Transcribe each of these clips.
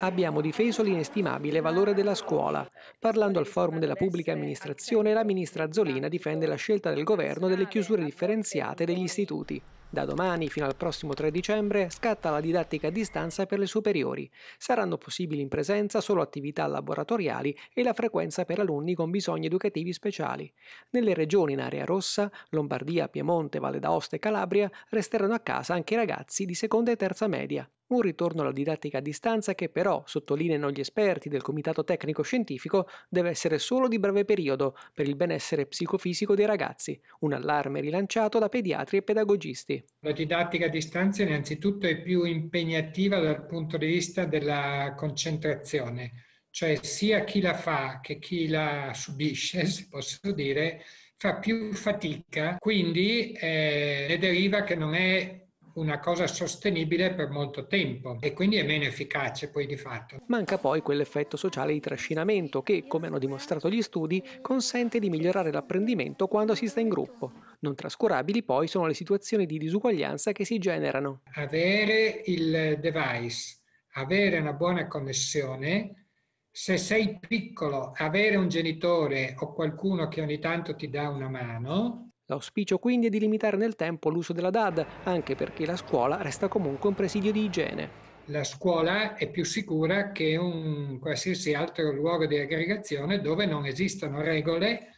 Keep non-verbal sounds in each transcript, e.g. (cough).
Abbiamo difeso l'inestimabile valore della scuola. Parlando al forum della pubblica amministrazione, la ministra Azzolina difende la scelta del governo delle chiusure differenziate degli istituti. Da domani fino al prossimo 3 dicembre scatta la didattica a distanza per le superiori. Saranno possibili in presenza solo attività laboratoriali e la frequenza per alunni con bisogni educativi speciali. Nelle regioni in area rossa, Lombardia, Piemonte, Valle d'Aosta e Calabria, resteranno a casa anche i ragazzi di seconda e terza media. Un ritorno alla didattica a distanza che però, sottolineano gli esperti del Comitato Tecnico Scientifico, deve essere solo di breve periodo per il benessere psicofisico dei ragazzi, un allarme rilanciato da pediatri e pedagogisti. La didattica a distanza innanzitutto è più impegnativa dal punto di vista della concentrazione, cioè sia chi la fa che chi la subisce, (laughs) se posso dire, fa più fatica, quindi eh, ne deriva che non è una cosa sostenibile per molto tempo e quindi è meno efficace poi di fatto. Manca poi quell'effetto sociale di trascinamento che, come hanno dimostrato gli studi, consente di migliorare l'apprendimento quando si sta in gruppo. Non trascurabili poi sono le situazioni di disuguaglianza che si generano. Avere il device, avere una buona connessione, se sei piccolo, avere un genitore o qualcuno che ogni tanto ti dà una mano, L'auspicio quindi è di limitare nel tempo l'uso della DAD, anche perché la scuola resta comunque un presidio di igiene. La scuola è più sicura che un qualsiasi altro luogo di aggregazione dove non esistono regole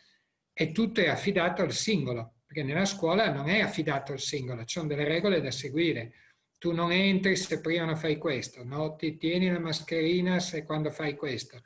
e tutto è affidato al singolo, perché nella scuola non è affidato al singolo, ci sono delle regole da seguire. Tu non entri se prima non fai questo, no? ti tieni la mascherina se quando fai questo.